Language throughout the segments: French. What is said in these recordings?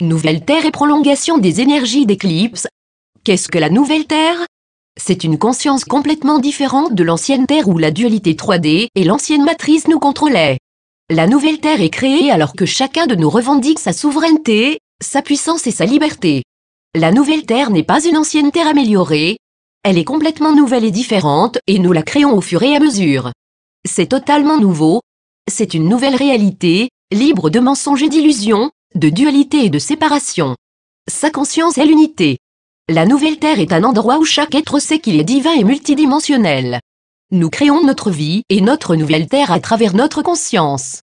Nouvelle Terre et prolongation des énergies d'éclipse. Qu'est-ce que la Nouvelle Terre C'est une conscience complètement différente de l'ancienne Terre où la dualité 3D et l'ancienne matrice nous contrôlaient. La Nouvelle Terre est créée alors que chacun de nous revendique sa souveraineté, sa puissance et sa liberté. La Nouvelle Terre n'est pas une ancienne Terre améliorée. Elle est complètement nouvelle et différente et nous la créons au fur et à mesure. C'est totalement nouveau. C'est une nouvelle réalité, libre de mensonges et d'illusions, de dualité et de séparation. Sa conscience est l'unité. La nouvelle Terre est un endroit où chaque être sait qu'il est divin et multidimensionnel. Nous créons notre vie et notre nouvelle Terre à travers notre conscience.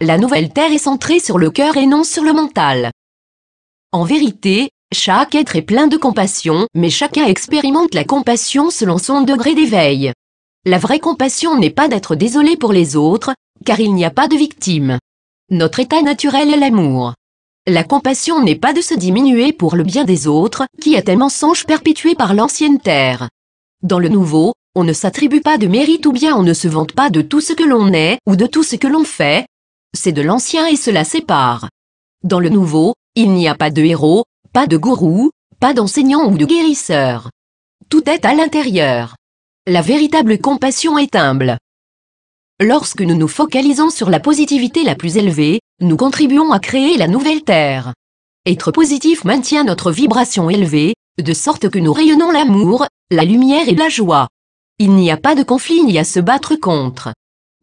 La nouvelle Terre est centrée sur le cœur et non sur le mental. En vérité, chaque être est plein de compassion, mais chacun expérimente la compassion selon son degré d'éveil. La vraie compassion n'est pas d'être désolé pour les autres, car il n'y a pas de victime. Notre état naturel est l'amour. La compassion n'est pas de se diminuer pour le bien des autres, qui est un mensonge perpétué par l'ancienne terre. Dans le nouveau, on ne s'attribue pas de mérite ou bien on ne se vante pas de tout ce que l'on est ou de tout ce que l'on fait. C'est de l'ancien et cela sépare. Dans le nouveau, il n'y a pas de héros, pas de gourou, pas d'enseignant ou de guérisseur. Tout est à l'intérieur. La véritable compassion est humble. Lorsque nous nous focalisons sur la positivité la plus élevée, nous contribuons à créer la nouvelle Terre. Être positif maintient notre vibration élevée, de sorte que nous rayonnons l'amour, la lumière et la joie. Il n'y a pas de conflit ni à se battre contre.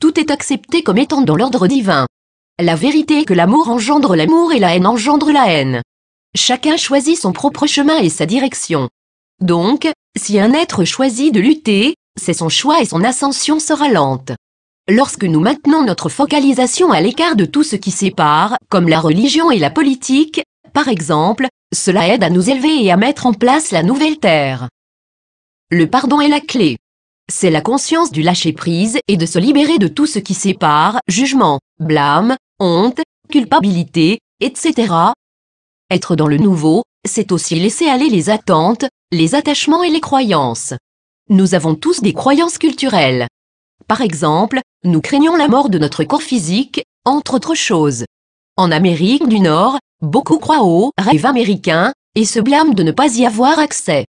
Tout est accepté comme étant dans l'ordre divin. La vérité est que l'amour engendre l'amour et la haine engendre la haine. Chacun choisit son propre chemin et sa direction. Donc, si un être choisit de lutter, c'est son choix et son ascension sera lente. Lorsque nous maintenons notre focalisation à l'écart de tout ce qui sépare, comme la religion et la politique, par exemple, cela aide à nous élever et à mettre en place la nouvelle terre. Le pardon est la clé. C'est la conscience du lâcher-prise et de se libérer de tout ce qui sépare, jugement, blâme, honte, culpabilité, etc. Être dans le nouveau, c'est aussi laisser aller les attentes, les attachements et les croyances. Nous avons tous des croyances culturelles, par exemple, nous craignons la mort de notre corps physique, entre autres choses. En Amérique du Nord, beaucoup croient au rêve américain et se blâment de ne pas y avoir accès.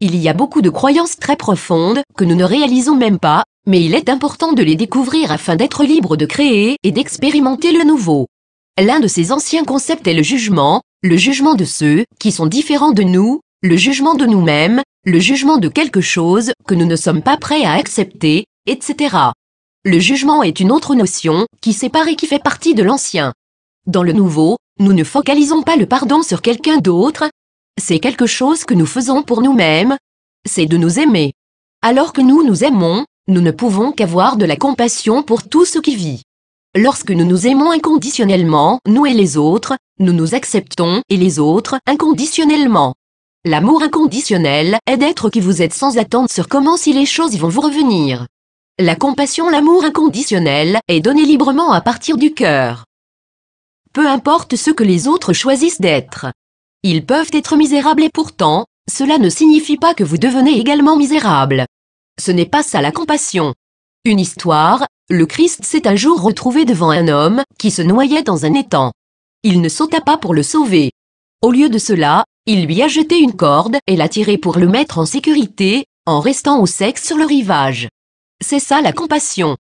Il y a beaucoup de croyances très profondes que nous ne réalisons même pas, mais il est important de les découvrir afin d'être libre de créer et d'expérimenter le nouveau. L'un de ces anciens concepts est le jugement, le jugement de ceux qui sont différents de nous, le jugement de nous-mêmes, le jugement de quelque chose que nous ne sommes pas prêts à accepter, etc. Le jugement est une autre notion qui sépare et qui fait partie de l'ancien. Dans le nouveau, nous ne focalisons pas le pardon sur quelqu'un d'autre. C'est quelque chose que nous faisons pour nous-mêmes. C'est de nous aimer. Alors que nous nous aimons, nous ne pouvons qu'avoir de la compassion pour tout ce qui vit. Lorsque nous nous aimons inconditionnellement, nous et les autres, nous nous acceptons et les autres inconditionnellement. L'amour inconditionnel est d'être qui vous êtes sans attendre sur comment si les choses vont vous revenir. La compassion, l'amour inconditionnel, est donné librement à partir du cœur. Peu importe ce que les autres choisissent d'être. Ils peuvent être misérables et pourtant, cela ne signifie pas que vous devenez également misérable. Ce n'est pas ça la compassion. Une histoire, le Christ s'est un jour retrouvé devant un homme qui se noyait dans un étang. Il ne sauta pas pour le sauver. Au lieu de cela, il lui a jeté une corde et l'a tiré pour le mettre en sécurité, en restant au sexe sur le rivage. C'est ça la compassion.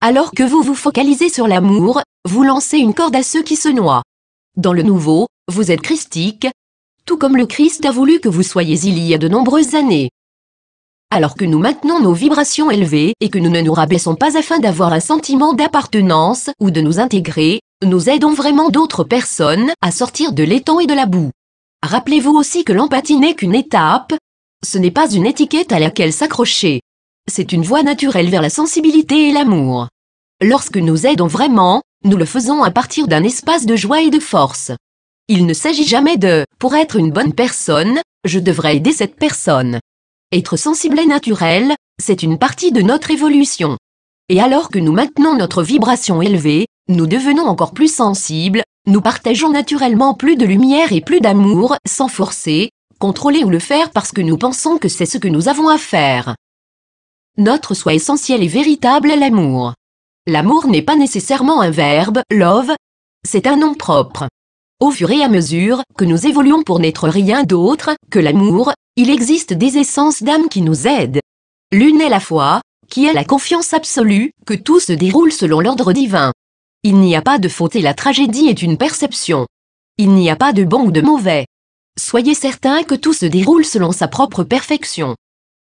Alors que vous vous focalisez sur l'amour, vous lancez une corde à ceux qui se noient. Dans le nouveau, vous êtes christique, tout comme le Christ a voulu que vous soyez il y a de nombreuses années. Alors que nous maintenons nos vibrations élevées et que nous ne nous rabaissons pas afin d'avoir un sentiment d'appartenance ou de nous intégrer, nous aidons vraiment d'autres personnes à sortir de l'étang et de la boue. Rappelez-vous aussi que l'empathie n'est qu'une étape, ce n'est pas une étiquette à laquelle s'accrocher c'est une voie naturelle vers la sensibilité et l'amour. Lorsque nous aidons vraiment, nous le faisons à partir d'un espace de joie et de force. Il ne s'agit jamais de « pour être une bonne personne, je devrais aider cette personne ». Être sensible et naturel, c'est une partie de notre évolution. Et alors que nous maintenons notre vibration élevée, nous devenons encore plus sensibles, nous partageons naturellement plus de lumière et plus d'amour, sans forcer, contrôler ou le faire parce que nous pensons que c'est ce que nous avons à faire notre soi essentiel et véritable est l'amour. L'amour n'est pas nécessairement un verbe, love, c'est un nom propre. Au fur et à mesure que nous évoluons pour n'être rien d'autre que l'amour, il existe des essences d'âme qui nous aident. L'une est la foi, qui est la confiance absolue que tout se déroule selon l'ordre divin. Il n'y a pas de faute et la tragédie est une perception. Il n'y a pas de bon ou de mauvais. Soyez certain que tout se déroule selon sa propre perfection.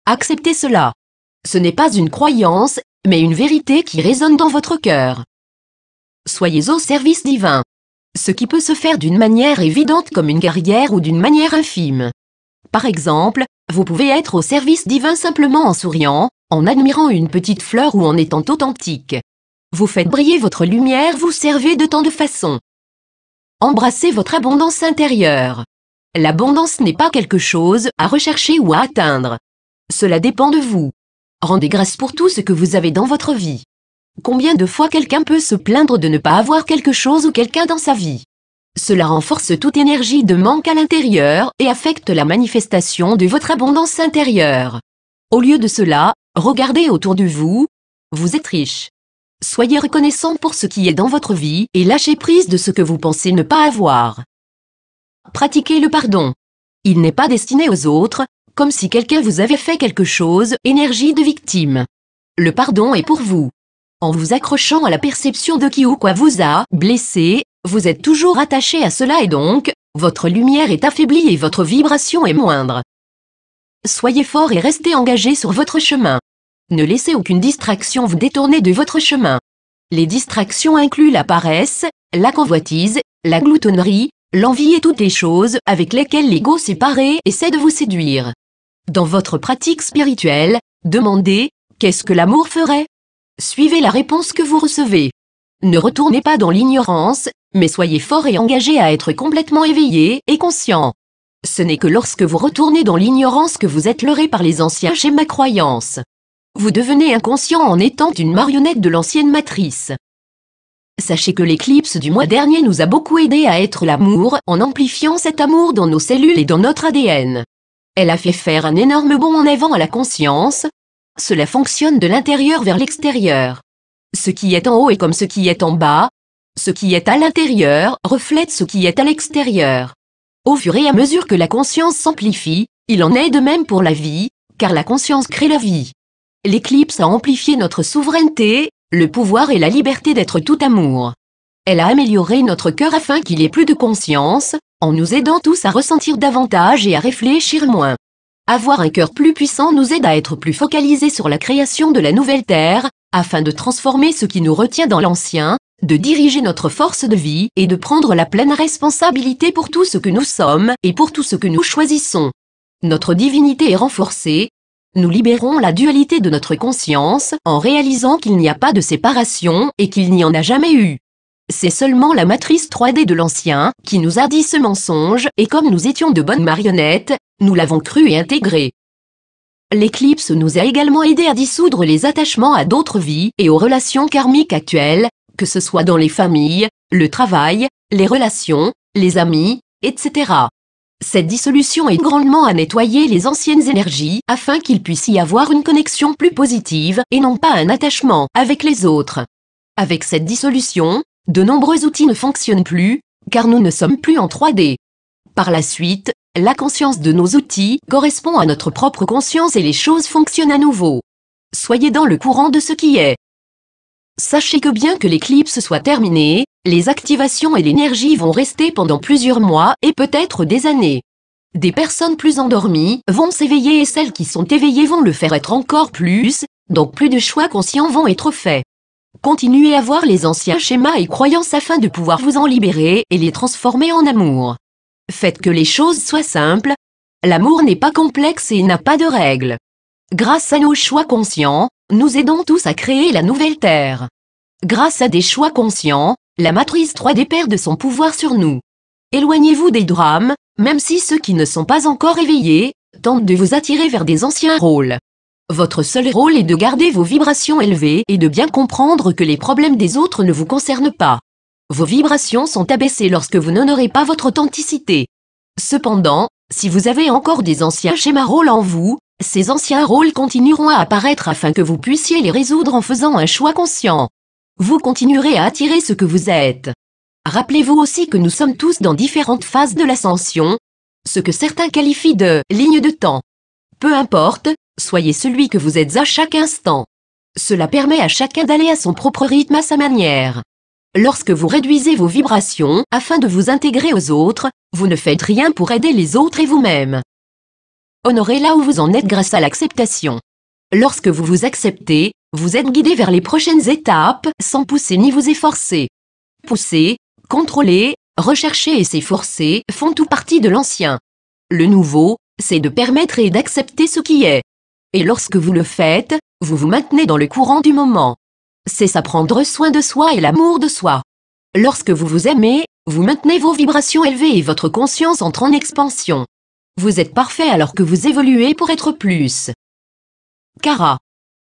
Acceptez cela. Ce n'est pas une croyance, mais une vérité qui résonne dans votre cœur. Soyez au service divin. Ce qui peut se faire d'une manière évidente comme une guerrière ou d'une manière infime. Par exemple, vous pouvez être au service divin simplement en souriant, en admirant une petite fleur ou en étant authentique. Vous faites briller votre lumière, vous servez de tant de façons. Embrassez votre abondance intérieure. L'abondance n'est pas quelque chose à rechercher ou à atteindre. Cela dépend de vous. Rendez grâce pour tout ce que vous avez dans votre vie. Combien de fois quelqu'un peut se plaindre de ne pas avoir quelque chose ou quelqu'un dans sa vie Cela renforce toute énergie de manque à l'intérieur et affecte la manifestation de votre abondance intérieure. Au lieu de cela, regardez autour de vous. Vous êtes riche. Soyez reconnaissant pour ce qui est dans votre vie et lâchez prise de ce que vous pensez ne pas avoir. Pratiquez le pardon. Il n'est pas destiné aux autres, comme si quelqu'un vous avait fait quelque chose, énergie de victime. Le pardon est pour vous. En vous accrochant à la perception de qui ou quoi vous a blessé, vous êtes toujours attaché à cela et donc, votre lumière est affaiblie et votre vibration est moindre. Soyez fort et restez engagé sur votre chemin. Ne laissez aucune distraction vous détourner de votre chemin. Les distractions incluent la paresse, la convoitise, la gloutonnerie, l'envie et toutes les choses avec lesquelles l'ego séparé essaie de vous séduire. Dans votre pratique spirituelle, demandez ⁇ Qu'est-ce que l'amour ferait ?⁇ Suivez la réponse que vous recevez. Ne retournez pas dans l'ignorance, mais soyez fort et engagé à être complètement éveillé et conscient. Ce n'est que lorsque vous retournez dans l'ignorance que vous êtes leurré par les anciens schémas croyances. Vous devenez inconscient en étant une marionnette de l'ancienne matrice. Sachez que l'éclipse du mois dernier nous a beaucoup aidé à être l'amour en amplifiant cet amour dans nos cellules et dans notre ADN. Elle a fait faire un énorme bond en avant à la conscience. Cela fonctionne de l'intérieur vers l'extérieur. Ce qui est en haut est comme ce qui est en bas. Ce qui est à l'intérieur reflète ce qui est à l'extérieur. Au fur et à mesure que la conscience s'amplifie, il en est de même pour la vie, car la conscience crée la vie. L'éclipse a amplifié notre souveraineté, le pouvoir et la liberté d'être tout amour. Elle a amélioré notre cœur afin qu'il ait plus de conscience, en nous aidant tous à ressentir davantage et à réfléchir moins. Avoir un cœur plus puissant nous aide à être plus focalisés sur la création de la nouvelle Terre, afin de transformer ce qui nous retient dans l'ancien, de diriger notre force de vie et de prendre la pleine responsabilité pour tout ce que nous sommes et pour tout ce que nous choisissons. Notre divinité est renforcée, nous libérons la dualité de notre conscience en réalisant qu'il n'y a pas de séparation et qu'il n'y en a jamais eu. C'est seulement la matrice 3D de l'ancien qui nous a dit ce mensonge et comme nous étions de bonnes marionnettes, nous l'avons cru et intégré. L'éclipse nous a également aidé à dissoudre les attachements à d'autres vies et aux relations karmiques actuelles, que ce soit dans les familles, le travail, les relations, les amis, etc. Cette dissolution aide grandement à nettoyer les anciennes énergies afin qu'il puisse y avoir une connexion plus positive et non pas un attachement avec les autres. Avec cette dissolution, de nombreux outils ne fonctionnent plus, car nous ne sommes plus en 3D. Par la suite, la conscience de nos outils correspond à notre propre conscience et les choses fonctionnent à nouveau. Soyez dans le courant de ce qui est. Sachez que bien que l'éclipse soit terminée, les activations et l'énergie vont rester pendant plusieurs mois et peut-être des années. Des personnes plus endormies vont s'éveiller et celles qui sont éveillées vont le faire être encore plus, donc plus de choix conscients vont être faits. Continuez à voir les anciens schémas et croyances afin de pouvoir vous en libérer et les transformer en amour. Faites que les choses soient simples. L'amour n'est pas complexe et n'a pas de règles. Grâce à nos choix conscients, nous aidons tous à créer la nouvelle Terre. Grâce à des choix conscients, la matrice 3D perd de son pouvoir sur nous. Éloignez-vous des drames, même si ceux qui ne sont pas encore éveillés, tentent de vous attirer vers des anciens rôles. Votre seul rôle est de garder vos vibrations élevées et de bien comprendre que les problèmes des autres ne vous concernent pas. Vos vibrations sont abaissées lorsque vous n'honorez pas votre authenticité. Cependant, si vous avez encore des anciens schémas rôles en vous, ces anciens rôles continueront à apparaître afin que vous puissiez les résoudre en faisant un choix conscient. Vous continuerez à attirer ce que vous êtes. Rappelez-vous aussi que nous sommes tous dans différentes phases de l'ascension, ce que certains qualifient de ligne de temps. Peu importe, Soyez celui que vous êtes à chaque instant. Cela permet à chacun d'aller à son propre rythme à sa manière. Lorsque vous réduisez vos vibrations afin de vous intégrer aux autres, vous ne faites rien pour aider les autres et vous-même. Honorez là où vous en êtes grâce à l'acceptation. Lorsque vous vous acceptez, vous êtes guidé vers les prochaines étapes sans pousser ni vous efforcer. Pousser, contrôler, rechercher et s'efforcer font tout partie de l'ancien. Le nouveau, c'est de permettre et d'accepter ce qui est et lorsque vous le faites, vous vous maintenez dans le courant du moment. C'est ça prendre soin de soi et l'amour de soi. Lorsque vous vous aimez, vous maintenez vos vibrations élevées et votre conscience entre en expansion. Vous êtes parfait alors que vous évoluez pour être plus. Cara